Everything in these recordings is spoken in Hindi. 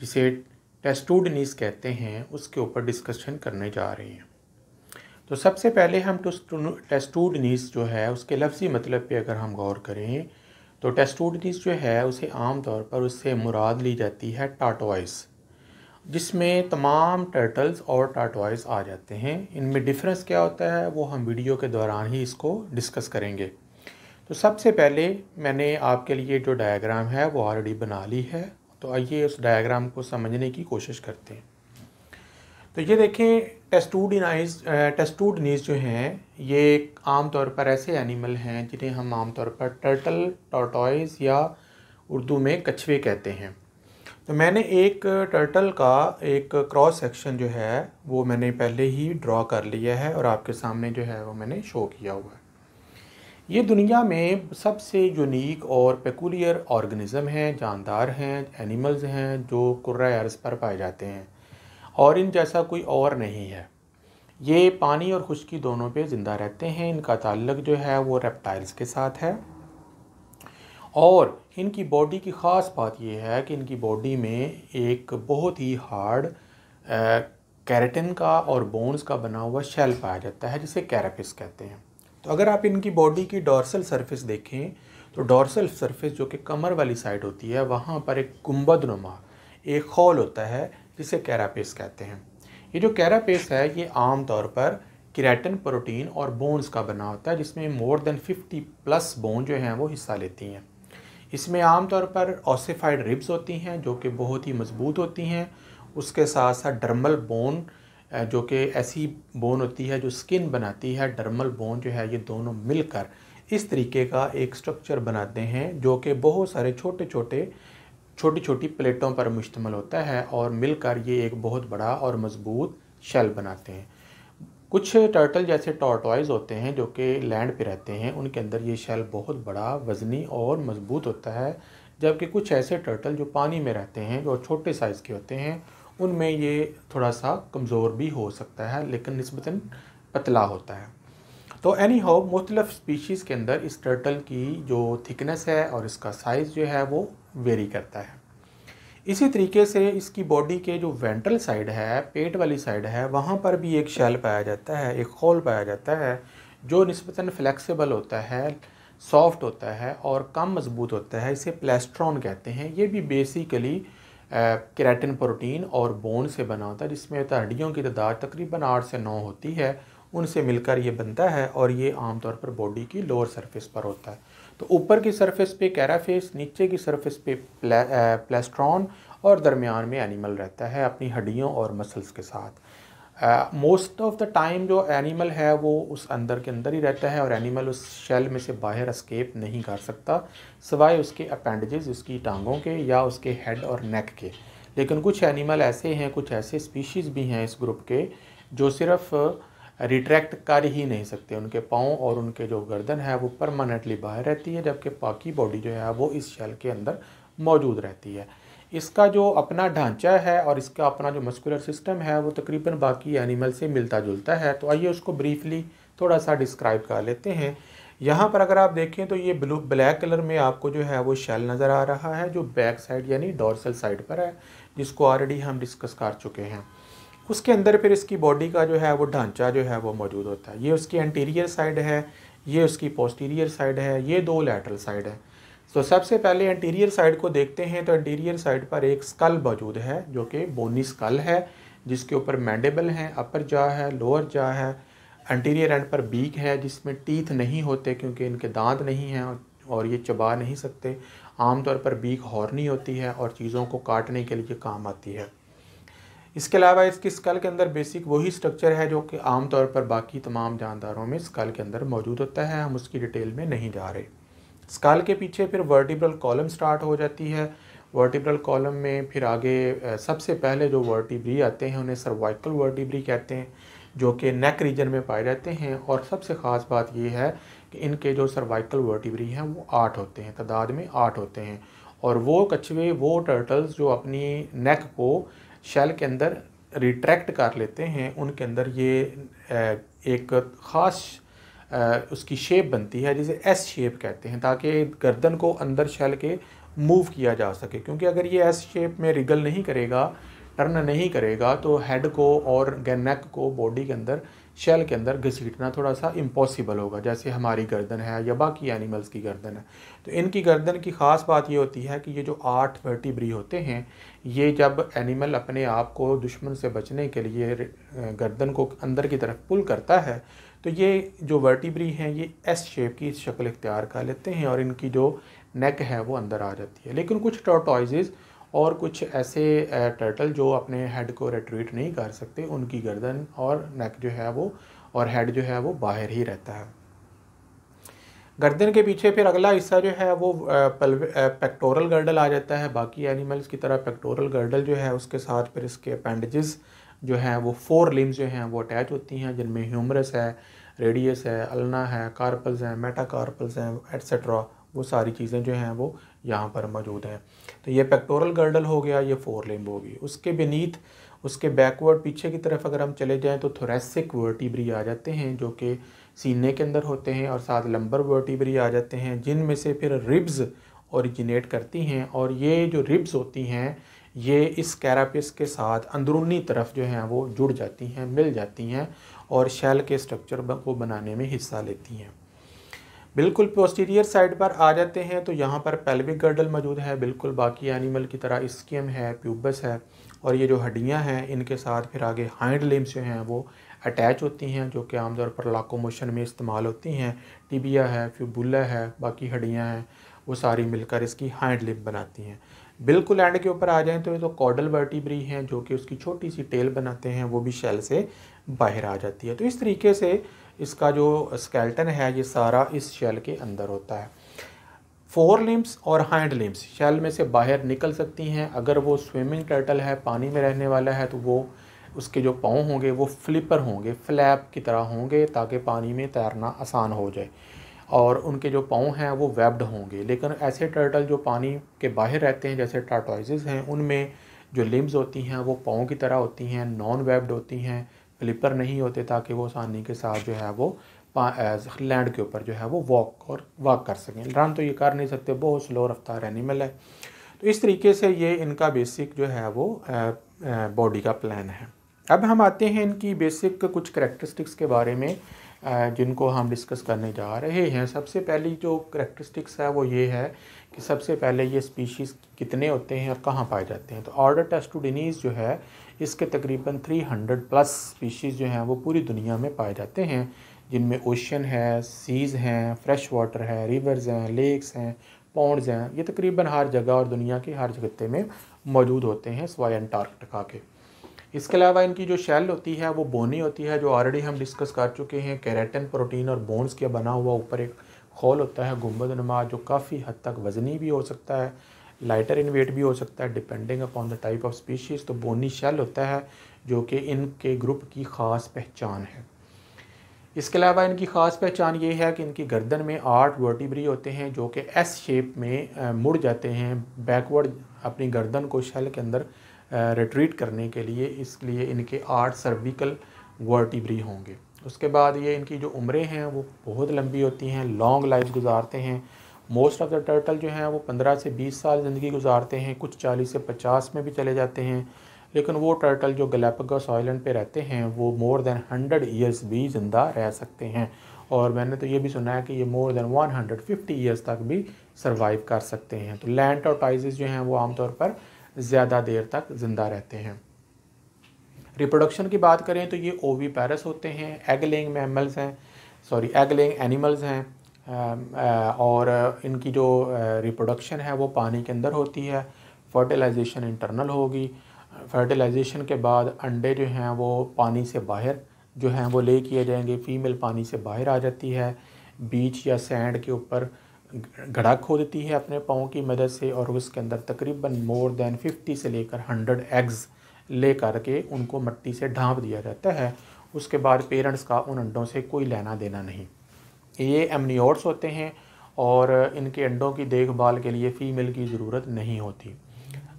जिसे टेस्टूडनीस कहते हैं उसके ऊपर डिस्कशन करने जा रहे हैं तो सबसे पहले हम टेस्टूडनीस जो है उसके लफ्ज़ी मतलब पे अगर हम गौर करें तो टेस्टूडनीस जो है उसे आम तौर पर उससे मुराद ली जाती है टाटोइस जिसमें तमाम टर्टल्स और टाटोइस आ जाते हैं इनमें डिफरेंस क्या होता है वो हम वीडियो के दौरान ही इसको डिस्कस करेंगे तो सबसे पहले मैंने आपके लिए जो डायग्राम है वो ऑलरेडी बना ली है तो आइए उस डायग्राम को समझने की कोशिश करते हैं तो ये देखें टेस्टूड टेस्टूडनीज जो हैं ये आमतौर पर ऐसे एनिमल हैं जिन्हें हम आमतौर पर टर्टल टॉटॉयज या उर्दू में कछुए कहते हैं तो मैंने एक टर्टल का एक क्रॉस सेक्शन जो है वो मैंने पहले ही ड्रॉ कर लिया है और आपके सामने जो है वो मैंने शो किया हुआ है ये दुनिया में सबसे यूनिक और पेकुलियर ऑर्गेनिज़म हैं जानदार हैं एनिमल्स हैं जो कुर्रा अर्ज़ पर पाए जाते हैं और इन जैसा कोई और नहीं है ये पानी और खुश्की दोनों पे ज़िंदा रहते हैं इनका ताल्लक जो है वो रेप्टाइल्स के साथ है और इनकी बॉडी की ख़ास बात यह है कि इनकी बॉडी में एक बहुत ही हार्ड कैरेटिन का और बोन्स का बना हुआ शेल पाया जाता है जिसे कैरापिस कहते हैं तो अगर आप इनकी बॉडी की डॉर्सल सरफेस देखें तो डॉर्सल सरफेस जो कि कमर वाली साइड होती है वहाँ पर एक गुम्बद एक हॉल होता है जिसे कैरापेस कहते हैं ये जो कैरापेस है ये आम तौर पर क्रैटन प्रोटीन और बोन्स का बना होता है जिसमें मोर देन 50 प्लस बोन जो हैं वो हिस्सा लेती हैं इसमें आमतौर पर ऑसिफाइड रिब्स होती हैं जो कि बहुत ही मज़बूत होती हैं उसके साथ साथ डर्मल बोन जो कि ऐसी बोन होती है जो स्किन बनाती है डर्मल बोन जो है ये दोनों मिलकर इस तरीके का एक स्ट्रक्चर बनाते हैं जो कि बहुत सारे छोटे छोटे छोटी छोटी प्लेटों पर मुश्तमल होता है और मिलकर ये एक बहुत बड़ा और मज़बूत शेल बनाते हैं कुछ टर्टल जैसे टॉर्टॉइज होते हैं जो कि लैंड पे रहते हैं उनके अंदर ये शेल बहुत बड़ा वज़नी और मज़बूत होता है जबकि कुछ ऐसे टर्टल जो पानी में रहते हैं जो छोटे साइज़ के होते हैं उनमें ये थोड़ा सा कमज़ोर भी हो सकता है लेकिन नस्बता पतला होता है तो एनी हाउ मुख्तलफ़ स्पीशीज़ के अंदर इस टर्टल की जो थिकनेस है और इसका साइज़ जो है वो वेरी करता है इसी तरीके से इसकी बॉडी के जो वेंट्रल साइड है पेट वाली साइड है वहाँ पर भी एक शैल पाया जाता है एक खोल पाया जाता है जो नस्बता फ्लैक्सीबल होता है सॉफ्ट होता है और कम मजबूत होता है इसे प्लेस्ट्रॉन कहते हैं ये भी बेसिकली कैरेटिन प्रोटीन और बोन से बना होता है जिसमें हड्डियों की तादाद तकरीबन आठ से नौ होती है उनसे मिलकर ये बनता है और ये आमतौर पर बॉडी की लोअर सरफेस पर होता है तो ऊपर की सरफेस पे कैराफेस नीचे की सरफेस पे प्लेस्ट्रॉन और दरमियान में एनिमल रहता है अपनी हड्डियों और मसल्स के साथ मोस्ट ऑफ द टाइम जो एनिमल है वो उस अंदर के अंदर ही रहता है और एनिमल उस शेल में से बाहर अस्केप नहीं कर सकता सिवाय उसके अपेंडेजेस उसकी टांगों के या उसके हेड और नेक के लेकिन कुछ एनिमल ऐसे हैं कुछ ऐसे स्पीशीज़ भी हैं इस ग्रुप के जो सिर्फ रिट्रैक्ट uh, कर ही नहीं सकते उनके पाँव और उनके जो गर्दन है वो परमानेंटली बाहर रहती है जबकि पाकी बॉडी जो है वो इस शेल के अंदर मौजूद रहती है इसका जो अपना ढांचा है और इसका अपना जो मस्कुलर सिस्टम है वो तकरीबन बाकी एनिमल से मिलता जुलता है तो आइए उसको ब्रीफली थोड़ा सा डिस्क्राइब कर लेते हैं यहाँ पर अगर आप देखें तो ये ब्लू ब्लैक कलर में आपको जो है वो शेल नज़र आ रहा है जो बैक साइड यानी डॉर्सल साइड पर है जिसको ऑलरेडी हम डिस्कस कर चुके हैं उसके अंदर फिर इसकी बॉडी का जो है वो ढांचा जो है वो मौजूद होता है ये उसकी एंटीरियर साइड है ये उसकी पोस्टीरियर साइड है ये दो लेटरल साइड है तो सबसे पहले इंटीरियर साइड को देखते हैं तो इंटीरियर साइड पर एक स्कल मौजूद है जो कि बोनी स्कल है जिसके ऊपर मैंडेबल हैं अपर जा है लोअर जा है इंटीरियर एंड पर बीक है जिसमें टीथ नहीं होते क्योंकि इनके दांत नहीं हैं और ये चबा नहीं सकते आमतौर पर बीक हॉर्नी होती है और चीज़ों को काटने के लिए काम आती है इसके अलावा इसकी स्कल के अंदर बेसिक वही स्ट्रक्चर है जो कि आमतौर पर बाकी तमाम जानदारों में स्कल के अंदर मौजूद होता है हम उसकी डिटेल में नहीं जा रहे स्काल के पीछे फिर वर्टिब्रल कॉलम स्टार्ट हो जाती है वर्टिब्रल कॉलम में फिर आगे सबसे पहले जो वर्टिब्री आते हैं उन्हें सर्वाइकल वर्टिब्री कहते हैं जो कि नेक रीजन में पाए जाते हैं और सबसे ख़ास बात यह है कि इनके जो सर्वाइकल वर्टिब्री हैं वो आठ होते हैं तादाद में आठ होते हैं और वो कछुए वो टर्टल्स जो अपनी नेक को शेल के अंदर रिट्रैक्ट कर लेते हैं उनके अंदर ये एक ख़ास उसकी शेप बनती है जिसे एस शेप कहते हैं ताकि गर्दन को अंदर छल के मूव किया जा सके क्योंकि अगर ये एस शेप में रिगल नहीं करेगा टर्न नहीं करेगा तो हेड को और नेक को बॉडी के अंदर शेल के अंदर घसीटना थोड़ा सा इम्पॉसिबल होगा जैसे हमारी गर्दन है या बाकी एनिमल्स की गर्दन है तो इनकी गर्दन की ख़ास बात ये होती है कि ये जो आठ वर्टिब्री होते हैं ये जब एनिमल अपने आप को दुश्मन से बचने के लिए गर्दन को अंदर की तरफ पुल करता है तो ये जो वर्टिब्री हैं ये एस शेप की शक्ल इख्तियार कर लेते हैं और इनकी जो नेक है वो अंदर आ जाती है लेकिन कुछ टॉटॉइज़ और कुछ ऐसे टर्टल जो अपने हेड को रेट्रीट नहीं कर सकते उनकी गर्दन और नेक जो है वो और हेड जो है वो बाहर ही रहता है गर्दन के पीछे फिर अगला हिस्सा जो है वो पेक्टोरल गर्डल आ जाता है बाकी एनिमल्स की तरह पेक्टोरल गर्डल जो है उसके साथ फिर इसके अपेंडजेस जो हैं वो फोर लिम्स जो हैं वो अटैच होती हैं जिनमें ह्यूमरस है रेडियस है अलना है कार्पल्स हैं मेटा कार्पल्स हैं एट्सट्रा वो सारी चीज़ें जो हैं वो यहाँ पर मौजूद हैं तो ये पेक्टोरल गर्डल हो गया ये फोर लिम्ब होगी उसके बेनीत उसके बैकवर्ड पीछे की तरफ अगर हम चले जाएँ तो थोरेसिक वर्टिब्री आ जाते हैं जो कि सीने के अंदर होते हैं और साथ लंबर वर्टिब्री आ जाते हैं जिनमें से फिर रिब्स औरिजिनेट करती हैं और ये जो रिब्स होती हैं ये इस कैरापिस के साथ अंदरूनी तरफ जो हैं वो जुड़ जाती हैं मिल जाती हैं और शैल के स्ट्रक्चर को बनाने में हिस्सा लेती हैं बिल्कुल पोस्टीरियर साइड पर आ जाते हैं तो यहाँ पर पेल्विक गर्डल मौजूद है बिल्कुल बाकी एनिमल की तरह स्कीम है प्यूबस है और ये जो हड्डियाँ हैं इनके साथ फिर आगे हाइंड लिम्स जो हैं वो अटैच होती हैं जो कि आमतौर पर लाकोमोशन में इस्तेमाल होती हैं टिबिया है फ्यूबुल्ला है बाकी हड्डियाँ हैं वो सारी मिलकर इसकी हाइंड लिम्ब बनाती हैं बिल्कुल एंड के ऊपर आ जाएँ तो ये तो कॉडल वर्टिब्री हैं जो कि उसकी छोटी सी टेल बनाते हैं वो भी शेल से बाहर आ जाती है तो इस तरीके से इसका जो स्केल्टन है ये सारा इस शेल के अंदर होता है फोर लिम्स और हैंड लिम्स शेल में से बाहर निकल सकती हैं अगर वो स्विमिंग टर्टल है पानी में रहने वाला है तो वो उसके जो पाँव होंगे वो फ्लिपर होंगे फ्लैप की तरह होंगे ताकि पानी में तैरना आसान हो जाए और उनके जो पाँव हैं वो वेब्ड होंगे लेकिन ऐसे टर्टल जो पानी के बाहर रहते हैं जैसे टाटोइज़ हैं उनमें जो लिम्स होती हैं वो पाँव की तरह होती हैं नॉन वेब्ड होती हैं क्लिपर नहीं होते ताकि वो आसानी के साथ जो है वो लैंड के ऊपर जो है वो वॉक और वॉक कर सकें रन तो ये कर नहीं सकते बहुत स्लो रफ्तार एनिमल है तो इस तरीके से ये इनका बेसिक जो है वो बॉडी का प्लान है अब हम आते हैं इनकी बेसिक कुछ करेक्टरिस्टिक्स के बारे में जिनको हम डिस्कस करने जा रहे हैं सबसे पहली जो करेक्टरिस्टिक्स है वो ये है कि सबसे पहले ये स्पीशीज़ कितने होते हैं और कहाँ पाए जाते हैं तो ऑर्डर टेस्टुडिनीज़ जो है इसके तकरीबन 300 प्लस स्पीशीज़ जो हैं वो पूरी दुनिया में पाए जाते हैं जिनमें ओशन है सीज़ हैं फ्रेश वाटर है रिवर्स हैं लेक्स हैं पौंड्स हैं ये तकरीबन हर जगह और दुनिया के हर जगते में मौजूद होते हैं सवाई अंटार्कटिका के इसके अलावा इनकी जो शैल होती है वो बोनी होती है जो ऑलरेडी हम डिस्कस कर चुके हैं कैरेटन प्रोटीन और बोन्स के बना हुआ ऊपर एक खोल होता है गुम्बद नमा जो काफ़ी हद तक वज़नी भी हो सकता है लाइटर इन वेट भी हो सकता है depending upon the type of species तो बोनी शेल होता है जो कि इनके ग्रुप की ख़ास पहचान है इसके अलावा इनकी ख़ास पहचान ये है कि इनकी गर्दन में आठ वर्टिब्री होते हैं जो कि एस शेप में मुड़ जाते हैं बैकवर्ड अपनी गर्दन को शेल के अंदर रिट्रीट करने के लिए इसलिए इनके आठ सर्विकल वर्टिब्री होंगे उसके बाद ये इनकी जो उम्रें हैं वो बहुत लंबी होती हैं लॉन्ग लाइफ गुजारते हैं मोस्ट ऑफ़ द टर्टल जो हैं वो पंद्रह से बीस साल ज़िंदगी गुजारते हैं कुछ चालीस से पचास में भी चले जाते हैं लेकिन वो टर्टल जो गलेपगस आइलैंड पे रहते हैं वो मोर देन हंड्रेड ईयर्स भी ज़िंदा रह सकते हैं और मैंने तो ये भी सुना है कि ये more than one hundred fifty years तक भी सर्वाइव कर सकते हैं तो लैंड और टाइज जो हैं वो आमतौर पर ज़्यादा देर तक ज़िंदा रहते हैं रिप्रोडक्शन की बात करें तो ये ओवी पैरस होते हैं एग लेंग मैमल्स हैं सॉरी एग लेंग एनिमल्स हैं Um, uh, और uh, इनकी जो रिप्रोडक्शन uh, है वो पानी के अंदर होती है फर्टिलाइजेशन इंटरनल होगी फर्टिलाइजेशन के बाद अंडे जो हैं वो पानी से बाहर जो हैं वो ले किए जाएंगे फीमेल पानी से बाहर आ जाती है बीच या सैंड के ऊपर घड़ा खो देती है अपने पाँव की मदद से और उसके अंदर तकरीबन मोर देन फिफ्टी से लेकर हंड्रेड एग्ज़ ले करके उनको मट्टी से ढांप दिया जाता है उसके बाद पेरेंट्स का उन अंडों से कोई लेना देना नहीं ये एमनियोट्स होते हैं और इनके अंडों की देखभाल के लिए फ़ीमेल की ज़रूरत नहीं होती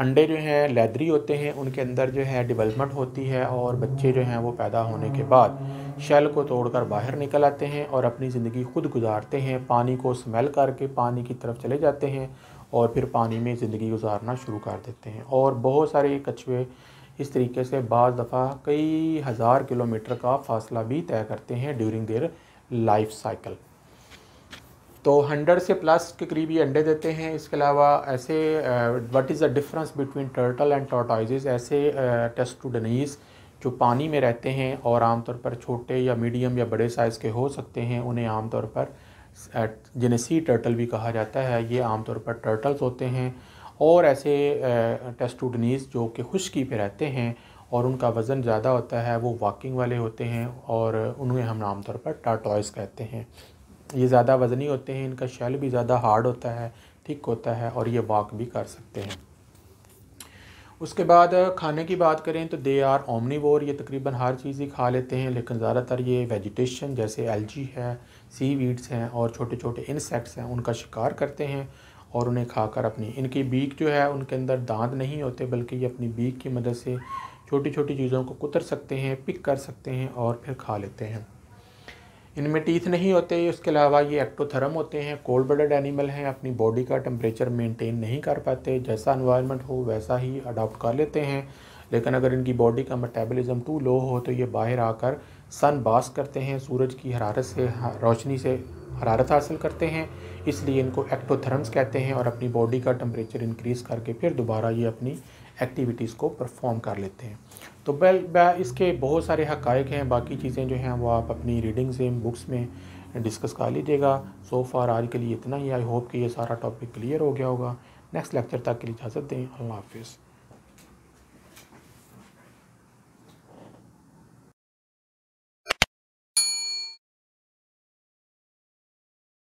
अंडे जो हैं लैदरी होते हैं उनके अंदर जो है डेवलपमेंट होती है और बच्चे जो हैं वो पैदा होने के बाद शेल को तोड़कर बाहर निकल आते हैं और अपनी ज़िंदगी खुद गुजारते हैं पानी को स्मेल करके पानी की तरफ चले जाते हैं और फिर पानी में ज़िंदगी गुजारना शुरू कर देते हैं और बहुत सारे कछुए इस तरीके से बज़ दफ़ा कई हज़ार किलोमीटर का फासला भी तय करते हैं ड्यूरिंग देर लाइफ साइकिल तो हंड्रेड से प्लस के करीब ये अंडे देते हैं इसके अलावा ऐसे what is the difference between turtle and tortoises ऐसे टेस्टूडनीस जो पानी में रहते हैं और आमतौर पर छोटे या मीडियम या बड़े साइज़ के हो सकते हैं उन्हें आमतौर पर जिन्हें सी टर्टल भी कहा जाता है ये आमतौर पर टर्टल्स होते हैं और ऐसे टेस्टूडनीस जो कि खुश्की पे रहते हैं और उनका वज़न ज़्यादा होता है वो वॉकिंग वाले होते हैं और उन्हें हम आमतौर पर टाटॉयस कहते हैं ये ज़्यादा वज़नी होते हैं इनका शेल भी ज़्यादा हार्ड होता है थिक होता है और ये वॉक भी कर सकते हैं उसके बाद खाने की बात करें तो दे आर ओमनीवोर ये तकरीबन हर चीज़ ही खा लेते हैं लेकिन ज़्यादातर ये वेजिटेशन जैसे एलजी है सी वीड्स हैं और छोटे छोटे इंसेक्ट्स हैं उनका शिकार करते हैं और उन्हें खाकर अपनी इनकी बीक जो है उनके अंदर दांत नहीं होते बल्कि ये अपनी बीक की मदद से छोटी छोटी चीज़ों को कुतर सकते हैं पिक कर सकते हैं और फिर खा लेते हैं इनमें टीथ नहीं होते उसके अलावा ये एक्टोथर्म होते हैं कोल्ड ब्लडेड एनिमल हैं अपनी बॉडी का टेम्परेचर मेंटेन नहीं कर पाते जैसा इन्वायरमेंट हो वैसा ही अडॉप्ट कर लेते हैं लेकिन अगर इनकी बॉडी का मेटाबॉलिज्म टू लो हो तो ये बाहर आकर सन बास करते हैं सूरज की हरारत से रोशनी से हरारत हासिल करते हैं इसलिए इनको एक्टोथर्म्स कहते हैं और अपनी बॉडी का टेम्परेचर इंक्रीज़ करके फिर दोबारा ये अपनी एक्टिविटीज़ को परफॉर्म कर लेते हैं तो बेल इसके बहुत सारे हकायक हैं बाकी चीज़ें जो हैं वो आप अपनी रीडिंग से बुक्स में डिस्कस कर लीजिएगा सो फार आज के लिए इतना ही आई होप कि ये सारा टॉपिक क्लियर हो गया होगा नेक्स्ट लेक्चर तक के लिए इजाज़त दें अल्लाह हाफिज़